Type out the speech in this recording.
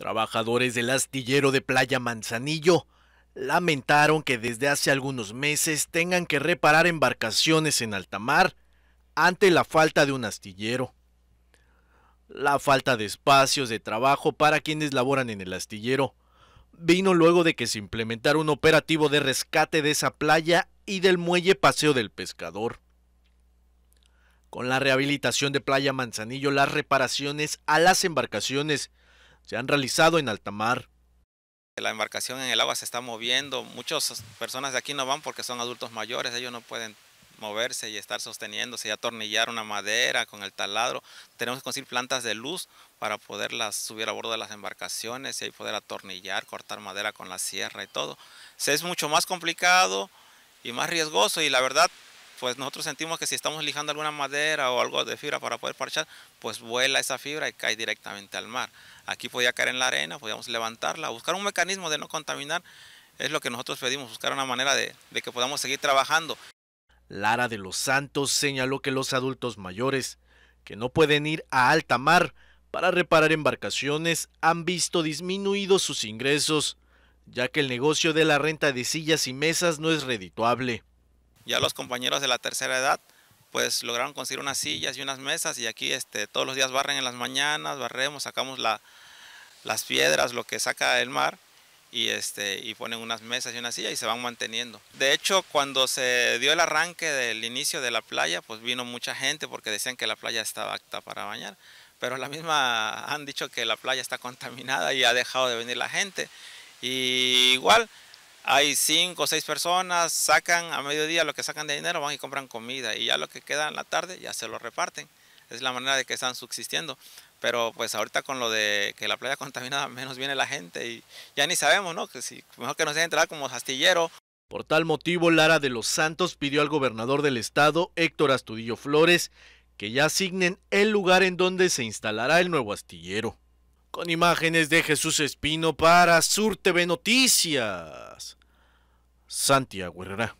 Trabajadores del astillero de Playa Manzanillo lamentaron que desde hace algunos meses tengan que reparar embarcaciones en alta mar ante la falta de un astillero. La falta de espacios de trabajo para quienes laboran en el astillero vino luego de que se implementara un operativo de rescate de esa playa y del muelle Paseo del Pescador. Con la rehabilitación de Playa Manzanillo, las reparaciones a las embarcaciones se han realizado en alta mar. La embarcación en el agua se está moviendo, muchas personas de aquí no van porque son adultos mayores, ellos no pueden moverse y estar sosteniéndose y atornillar una madera con el taladro. Tenemos que conseguir plantas de luz para poderlas subir a bordo de las embarcaciones y ahí poder atornillar, cortar madera con la sierra y todo. Se es mucho más complicado y más riesgoso y la verdad pues nosotros sentimos que si estamos lijando alguna madera o algo de fibra para poder parchar, pues vuela esa fibra y cae directamente al mar. Aquí podía caer en la arena, podíamos levantarla, buscar un mecanismo de no contaminar, es lo que nosotros pedimos, buscar una manera de, de que podamos seguir trabajando. Lara de los Santos señaló que los adultos mayores que no pueden ir a alta mar para reparar embarcaciones han visto disminuidos sus ingresos, ya que el negocio de la renta de sillas y mesas no es redituable. Ya los compañeros de la tercera edad pues lograron conseguir unas sillas y unas mesas y aquí este, todos los días barren en las mañanas, barremos, sacamos la, las piedras, lo que saca del mar y, este, y ponen unas mesas y una silla y se van manteniendo. De hecho, cuando se dio el arranque del inicio de la playa, pues vino mucha gente porque decían que la playa estaba apta para bañar, pero la misma han dicho que la playa está contaminada y ha dejado de venir la gente. igual hay cinco o seis personas, sacan a mediodía lo que sacan de dinero, van y compran comida y ya lo que queda en la tarde ya se lo reparten. Es la manera de que están subsistiendo. Pero pues ahorita con lo de que la playa contaminada menos viene la gente y ya ni sabemos, ¿no? Que si mejor que nos dejen entrar como astillero. Por tal motivo, Lara de los Santos pidió al gobernador del estado, Héctor Astudillo Flores, que ya asignen el lugar en donde se instalará el nuevo astillero con imágenes de Jesús Espino para Sur TV Noticias. Santiago Herrera.